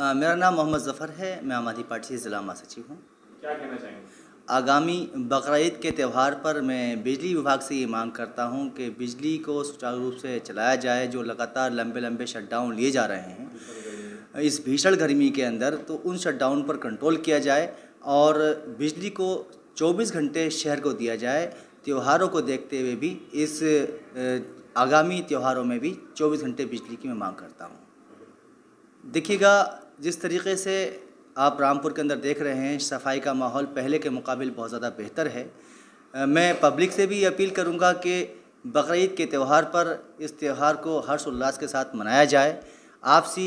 मेरा नाम मोहम्मद ज़फ़र है मैं आम आदमी पार्टी से ज़िला महासचिव हूँ क्या कहना चाहेंगे आगामी बकरीद के त्यौहार पर मैं बिजली विभाग से ये मांग करता हूँ कि बिजली को सुचारू रूप से चलाया जाए जो लगातार लंबे लंबे शटडाउन लिए जा रहे हैं इस भीषण गर्मी के अंदर तो उन शटडाउन पर कंट्रोल किया जाए और बिजली को 24 घंटे शहर को दिया जाए त्योहारों को देखते हुए भी इस आगामी त्योहारों में भी 24 घंटे बिजली की मैं मांग करता हूँ देखिएगा जिस तरीके से आप रामपुर के अंदर देख रहे हैं सफाई का माहौल पहले के मुकाबले बहुत ज़्यादा बेहतर है मैं पब्लिक से भी अपील करूंगा कि बकरीद के त्यौहार पर इस त्यौहार को हर्ष उल्लास के साथ मनाया जाए आपसी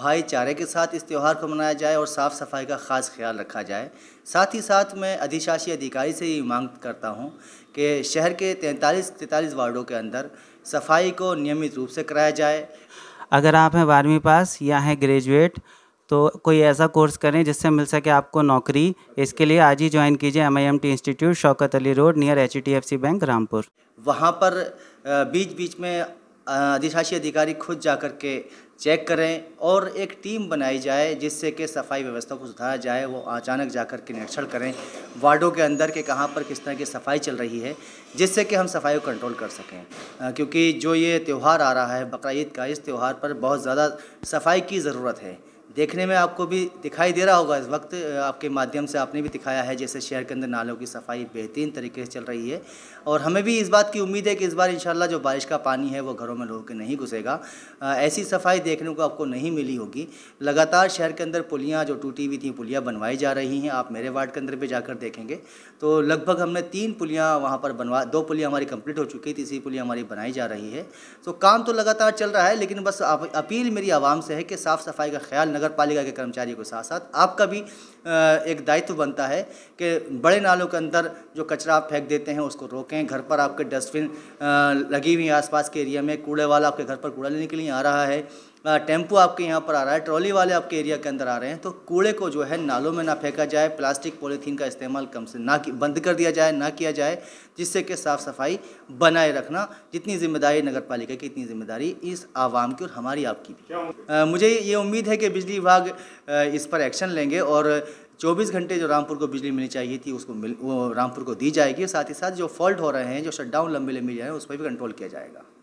भाईचारे के साथ इस त्यौहार को मनाया जाए और साफ़ सफाई का ख़ास ख्याल रखा जाए साथ ही साथ मैं अधिशासी अधिकारी से ये मांग करता हूँ कि शहर के तैंतालीस तैंतालीस वार्डों के अंदर सफाई को नियमित रूप से कराया जाए अगर आप हैं बारहवीं पास या हैं ग्रेजुएट तो कोई ऐसा कोर्स करें जिससे मिल सके आपको नौकरी इसके लिए आज ही ज्वाइन कीजिए M I M T institute Shaukat Ali road near H D F C bank Rampur वहाँ पर बीच बीच में अधिशासी अधिकारी खुद जा कर के चेक करें और एक टीम बनाई जाए जिससे कि सफाई व्यवस्था को सुधारा जाए वो अचानक जाकर के निरीक्षण करें वार्डों के अंदर के कहाँ पर किस तरह की सफाई चल रही है जिससे कि हम सफाई को कंट्रोल कर सकें क्योंकि जो ये त्यौहार आ रहा है बकर का इस त्यौहार पर बहुत ज़्यादा सफाई की ज़रूरत है देखने में आपको भी दिखाई दे रहा होगा इस वक्त आपके माध्यम से आपने भी दिखाया है जैसे शहर के अंदर नालों की सफाई बेहतरीन तरीके से चल रही है और हमें भी इस बात की उम्मीद है कि इस बार इंशाल्लाह जो बारिश का पानी है वो घरों में लोगों के नहीं घुसेगा ऐसी सफाई देखने को आपको नहीं मिली होगी लगातार शहर के अंदर पुलियाँ जो टूटी हुई थी पुलियाँ बनवाई जा रही हैं आप मेरे वार्ड के अंदर भी जाकर देखेंगे तो लगभग हमने तीन पुलियाँ वहाँ पर बनवा दो पुलियाँ हमारी कम्प्लीट हो चुकी तीसरी पुलियाँ हमारी बनाई जा रही है तो काम तो लगातार चल रहा है लेकिन बस अपील मेरी आवाम से है कि साफ़ सफाई का ख्याल नगर पालिका के कर्मचारियों के साथ साथ आपका भी एक दायित्व बनता है कि बड़े नालों के अंदर जो कचरा आप फेंक देते हैं उसको रोकें घर पर आपके डस्टबिन लगी हुई आसपास के एरिया में कूड़े वाला आपके घर पर कूड़ा लेने के लिए आ रहा है टेम्पो आपके यहाँ पर आ रहा है ट्रॉली वाले आपके एरिया के अंदर आ रहे हैं तो कूड़े को जो है नालों में ना फेंका जाए प्लास्टिक पॉलीथीन का इस्तेमाल कम से ना बंद कर दिया जाए ना किया जाए जिससे कि साफ़ सफाई बनाए रखना जितनी जिम्मेदारी नगर पालिका की इतनी जिम्मेदारी इस आवाम की और हमारी आपकी भी मुझे ये उम्मीद है कि बिजली विभाग इस पर एक्शन लेंगे और 24 घंटे जो रामपुर को बिजली मिलनी चाहिए थी उसको मिल वो रामपुर को दी जाएगी साथ ही साथ जो फॉल्ट हो रहे हैं जो शटडाउन लंबे लंबे जाए उस पर भी कंट्रोल किया जाएगा